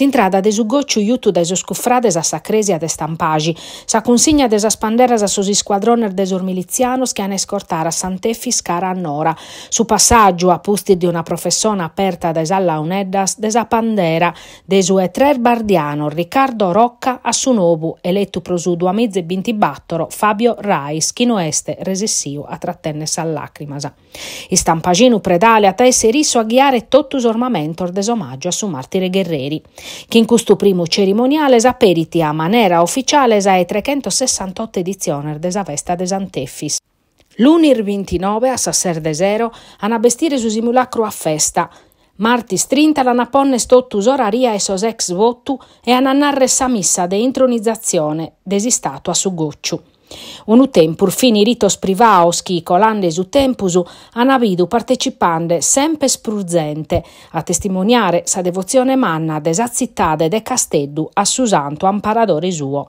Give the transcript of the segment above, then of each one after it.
Si intrada de su goccio iutu de sus cufrades a sacresia de stampagi, Sa consigna de sas panderas a susi squadroner de sus milizianos che han escortare a Santefis cara a Nora. Su passaggio a pusti di una professona aperta de sa launeddas de sa pandera de su etrer bardiano Riccardo Rocca a su nobu eletto prosu duamizze bintibattoro Fabio Rais chino este resessio a trattenne sa lacrimasa. Istampaginu predale a te serisso a ghiare tottus ormamentor de somaggio a su martire guerreri che in questo primo cerimoniale sa a maniera ufficiale sa 368 de sa Vesta de Anteffis. Lunir 29 a Sasser de Zero hanno vestire su simulacro a festa. Martis 30 la naponne stottus oraria e ex votu e hanno anannarre sa missa de intronizzazione desistato a su goccio. Un utempur fini ritos privaos chi colandes utempus tempusu han partecipande sempre spruzzente a testimoniare sa devozione manna de cittade de Casteddu a susanto santo amparadore suo.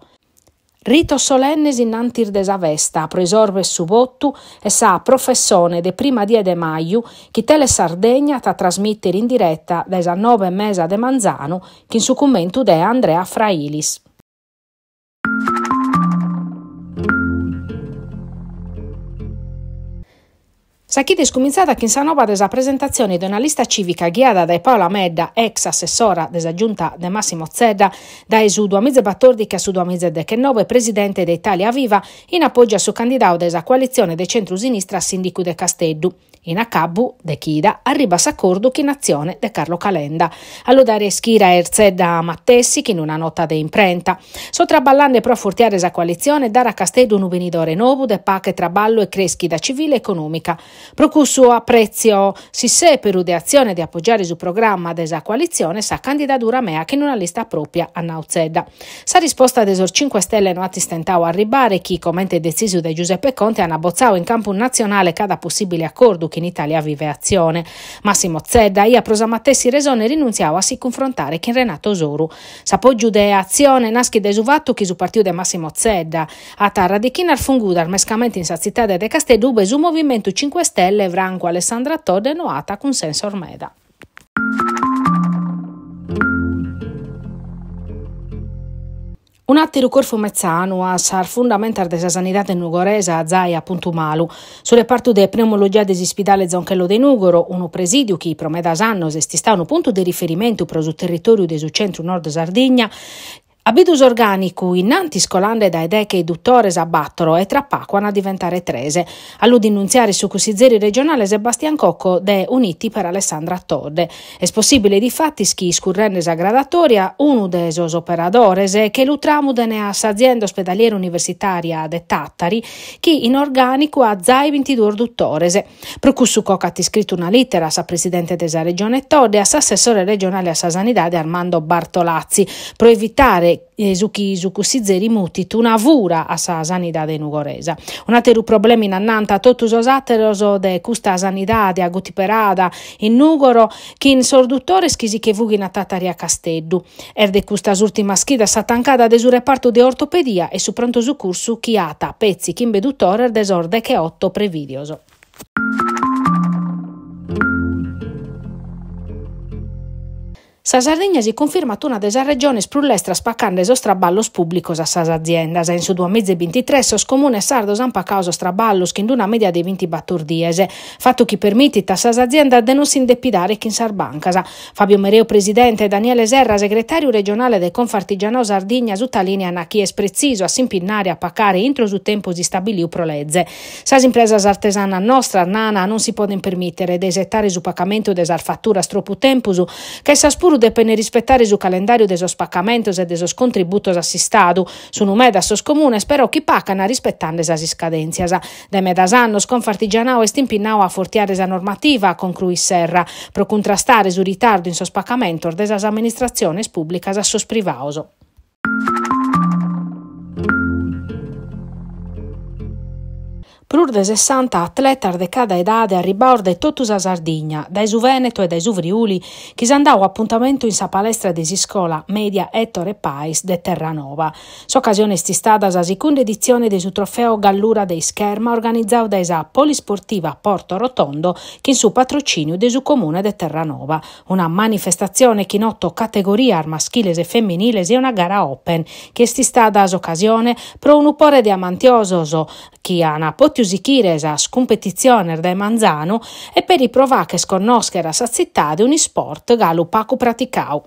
Rito solennes innantir de sa vesta, presorbe subottu e sa professione de prima die de maiu, chi tele Sardegna ta trasmitter in diretta de nove mesa de Manzano, chi in su de Andrea Frailis. Sacchiti è scominciata che in Sanova della presentazione di una lista civica ghiada da Paola Medda, ex assessora della giunta de Massimo Zedda, da su 2014 a su 2019 presidente d'Italia Viva, in appoggio a suo candidato della coalizione de centro-sinistra Sindico de Casteddu. In Acabbu, De Chida, arriba s'accordo che in azione De Carlo Calenda. Allodare lodare Schira Erze da Mattessi che in una nota de imprenta. So traballande pro fortiare sa coalizione dare a Castedo un ubenidore novo de pache traballo e creschi da civile economica. Procusso a prezio si se per de azione di appoggiare su programma de sa coalizione sa candidatura mea che in una lista propria a Nauzedda. Sa risposta de Sor 5 Stelle no ha stentao a arribare chi commente deciso da Giuseppe Conte ha abbozzato in campo nazionale cada possibile accordo che in Italia vive azione. Massimo Zedda ha prosa Mattessi Resone rinunziava a si confrontare con Renato Zoru. Sapo giude azione naschi da esuvatto che su partito de Massimo Zedda. A tarra di chi fungu dal in sazitate de Castedube su Movimento 5 Stelle Franco Alessandra Todde noata con senso Ormeda. Un attiru corfu mezzano a sar fondamental della sanità in nugoresa zai a Puntu Malu. Su reparto de pneumologia dell'ospedale Zonchello de Nugoro, uno presidio che promedas annos est istau un punto di riferimento per il territorio del centro nord Sardegna, Abidus organicu innantis colande dai deche i duttores a e trappaquan a diventare trese. Alludi innunziare su cusizzeri regionale Sebastian Cocco de Uniti per Alessandra Todde. È possibile di fatti schi scurrendes a gradatoria unu de esos operadores che l'utramude ne as azienda ospedaliera universitaria de Tattari chi in organico a zai 22 duttores. Procussu Cocco ha scritto una lettera a sa presidente desa regione Todde e a sa assessore regionale a sa sanità de Armando Bartolazzi pro evitare e zuki izuku sizeri mutit una vura a sa sanidade nugoresa. Un altro problema innannanta totus os atteros de custa sanidade agutiperada in Nugoro che in sorduttore schisi che vughi a Tataria Casteddu. Erde custa ultima schida satancada de su reparto de ortopedia e su pronto su curso chiata pezzi chimbeduttore desorde che otto previdioso. Sas Sardignas è confermato una delle regioni sprullestra spaccando esos traballos pubblico a sas aziendas. In su 2023 sos comune sardos han paccato esos che in una media di 20 battordies, fatto che permette a sas azienda di non si indepidare chi in sarbancasa. Fabio Mereo presidente e Daniele Serra segretario regionale del Confartigiano Sardigna sottolineano chi è preciso a simpinnare a paccare entro su tempo si stabiliu prolezze. Sas impresa artesana nostra nana non si può permettere di esettare su paccamento des fattura troppo tempo su che sas pur potude per ne rispettare il calendario dei spaccamentos e dei contributos assistado. Su numeda sos comunes però chi pacana rispettando esas scadenzias. De medas annos Confartigianao e Stimpinao a fortiare esa normativa, conclui Serra, pro contrastare su ritardo in sos paccamentos desas amministrazioni pubblicas a sos privaoso. Drur de 60 atleta de cada edade arribaur de totus a Sardigna, dai su Veneto e dai su Friuli, chi s'andau appuntamento in sa palestra di siscola media Ettore Pais de Terranova. S'occasione st'istada sa seconda edizione de su trofeo Gallura dei Scherma organizzau da esa Polisportiva Porto Rotondo che in su patrocinio de su comune de Terranova. Una manifestazione che in otto categorie ar maschiles e femminile sia una gara open che st'istada s'occasione pro un upore de amantioso chi ha una potius musichire la competizione del Manzano e per i provà che sconosca la sazittà di un sport che lo poco praticau.